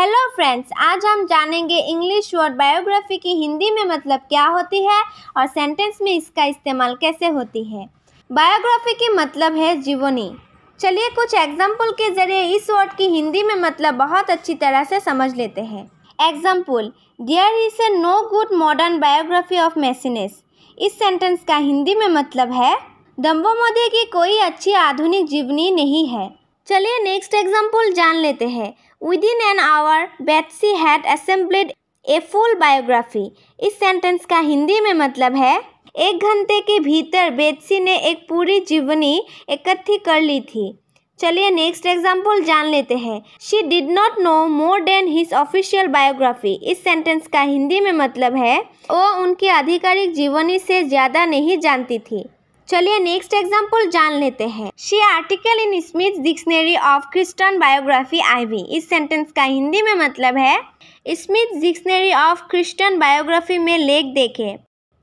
hello friends आज हम जानेंगे इंग्लिश वर्ड बायोग्राफी की हिंदी में मतलब क्या होती है और सेंटेंस में इसका इस्तेमाल कैसे होती है बायोग्राफी की मतलब है जीवनी चलिए कुछ एग्जाम्पल के जरिए इस वर्ड की हिंदी में मतलब बहुत अच्छी तरह से समझ लेते हैं example there is a no good modern biography of Maecenas इस सेंटेंस का हिंदी में मतलब है दम्बो मोदी की कोई अच्छी आधुनिक जीवनी नहीं है चलिए नेक्स्ट एग्जाम्पल जान लेते हैं within an hour Betsy had assembled a full biography इस सेंटेंस का हिंदी में मतलब है एक घंटे के भीतर बेट्सी ने एक पूरी जीवनी इकट्ठी कर ली थी चलिए नेक्स्ट एग्जाम्पल जान लेते हैं she did not know more than his official biography इस सेंटेंस का हिंदी में मतलब है वो उनकी आधिकारिक जीवनी से ज़्यादा नहीं जानती थी चलिए नेक्स्ट एग्जाम्पल जान लेते हैं see article in Smith dictionary of Christian biography IV इस सेंटेंस का हिंदी में मतलब है Smith dictionary of Christian biography में लेख देखे